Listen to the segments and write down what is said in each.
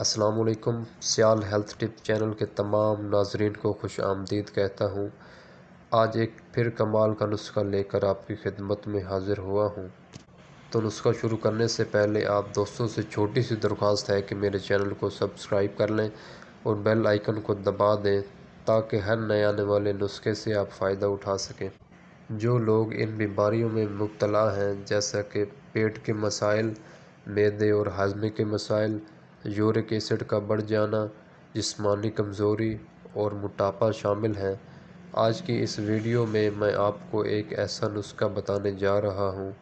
असलकम सियाल health tip channel के तमाम नाजरीन को खुश आमदीद कहता हूँ आज एक फिर कमाल का नुस्खा लेकर आपकी खिदमत में हाज़िर हुआ हूँ तो नुस्खा शुरू करने से पहले आप दोस्तों से छोटी सी दरख्वास्त है कि मेरे चैनल को सब्सक्राइब कर लें और बेल आइकन को दबा दें ताकि हर नए आने वाले नुस्खे से आप फ़ायदा उठा सकें जो लोग इन बीमारियों में मुबतला हैं जैसा कि पेट के मसाइल मैदे और हाजमे के मसाइल यूरिक एसिड का बढ़ जाना जिस्मानी कमज़ोरी और मोटापा शामिल है आज की इस वीडियो में मैं आपको एक ऐसा नुस्खा बताने जा रहा हूँ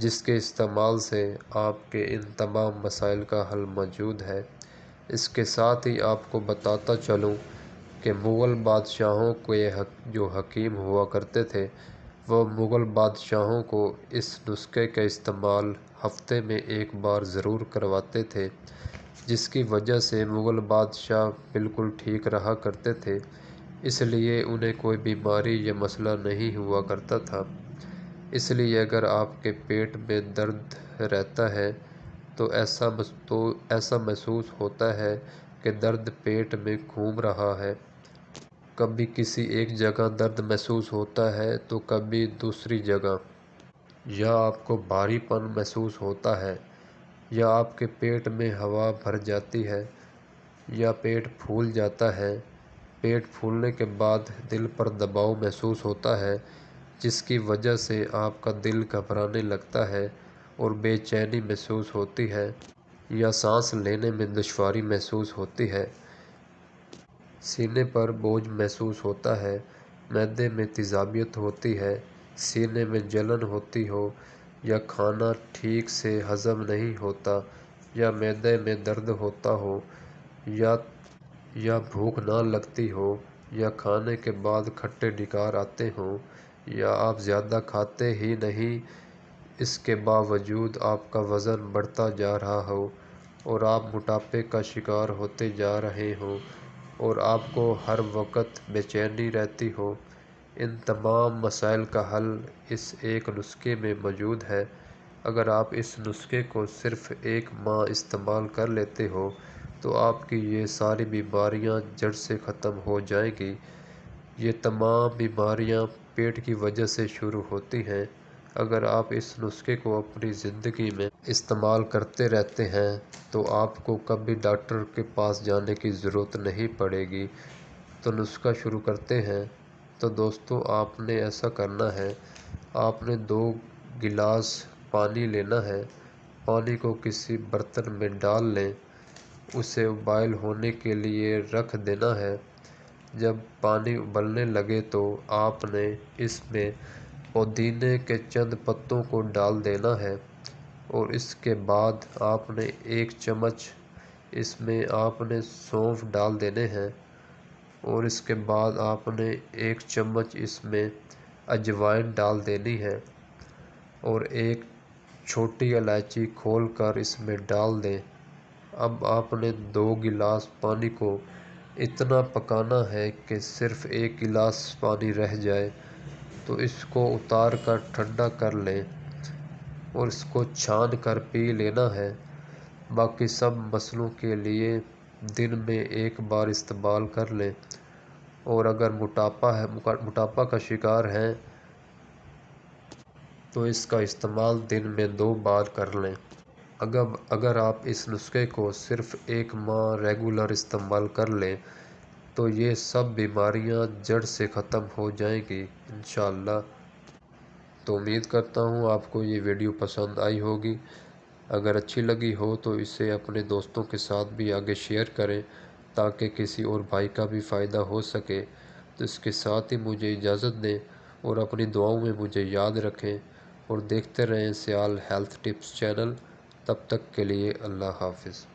जिसके इस्तेमाल से आपके इन तमाम मसाइल का हल मौजूद है इसके साथ ही आपको बताता चलूँ कि मुग़ल बादशाहों के हक, जो हकीम हुआ करते थे वह मुग़ल बादशाहों को इस नुस्खे का इस्तेमाल हफ्ते में एक बार ज़रूर करवाते थे जिसकी वजह से मुग़ल बादशाह बिल्कुल ठीक रहा करते थे इसलिए उन्हें कोई बीमारी या मसला नहीं हुआ करता था इसलिए अगर आपके पेट में दर्द रहता है तो ऐसा तो ऐसा महसूस होता है कि दर्द पेट में घूम रहा है कभी किसी एक जगह दर्द महसूस होता है तो कभी दूसरी जगह या आपको भारीपन महसूस होता है या आपके पेट में हवा भर जाती है या पेट फूल जाता है पेट फूलने के बाद दिल पर दबाव महसूस होता है जिसकी वजह से आपका दिल घबराने लगता है और बेचैनी महसूस होती है या सांस लेने में दुश्वारी महसूस होती है सीने पर बोझ महसूस होता है मैदे में तेजाबियत होती है सीने में जलन होती हो या खाना ठीक से हज़म नहीं होता या मैदे में दर्द होता हो या या भूख ना लगती हो या खाने के बाद खट्टे निकार आते हो या आप ज़्यादा खाते ही नहीं इसके बावजूद आपका वज़न बढ़ता जा रहा हो और आप मोटापे का शिकार होते जा रहे हो और आपको हर वक्त बेचैनी रहती हो इन तमाम मसाइल का हल इस एक नुस्खे में मौजूद है अगर आप इस नुस्खे को सिर्फ एक माह इस्तेमाल कर लेते हो तो आपकी ये सारी बीमारियां जड़ से ख़त्म हो जाएंगी ये तमाम बीमारियां पेट की वजह से शुरू होती हैं अगर आप इस नुस्खे को अपनी ज़िंदगी में इस्तेमाल करते रहते हैं तो आपको कभी डॉक्टर के पास जाने की ज़रूरत नहीं पड़ेगी तो नुस्खा शुरू करते हैं तो दोस्तों आपने ऐसा करना है आपने दो गिलास पानी लेना है पानी को किसी बर्तन में डाल लें उसे उबाइल होने के लिए रख देना है जब पानी उबलने लगे तो आपने इसमें पुदीने के चंद पत्तों को डाल देना है और इसके बाद आपने एक चम्मच इसमें आपने सौंफ डाल देने हैं और इसके बाद आपने एक चम्मच इसमें अजवाइन डाल देनी है और एक छोटी इलायची खोलकर इसमें डाल दें अब आपने दो गिलास पानी को इतना पकाना है कि सिर्फ एक गिलास पानी रह जाए तो इसको उतार कर ठंडा कर लें और इसको छान कर पी लेना है बाकी सब मसलों के लिए दिन में एक बार इस्तेमाल कर लें और अगर मोटापा है मोटापा का शिकार हैं तो इसका इस्तेमाल दिन में दो बार कर लें अगर अगर आप इस नुस्खे को सिर्फ एक माह रेगुलर इस्तेमाल कर लें तो ये सब बीमारियां जड़ से ख़त्म हो जाएंगी इन तो उम्मीद करता हूँ आपको ये वीडियो पसंद आई होगी अगर अच्छी लगी हो तो इसे अपने दोस्तों के साथ भी आगे शेयर करें ताकि किसी और भाई का भी फ़ायदा हो सके तो इसके साथ ही मुझे इजाज़त दें और अपनी दुआओं में मुझे याद रखें और देखते रहें सियाल हेल्थ टिप्स चैनल तब तक के लिए अल्लाह हाफिज़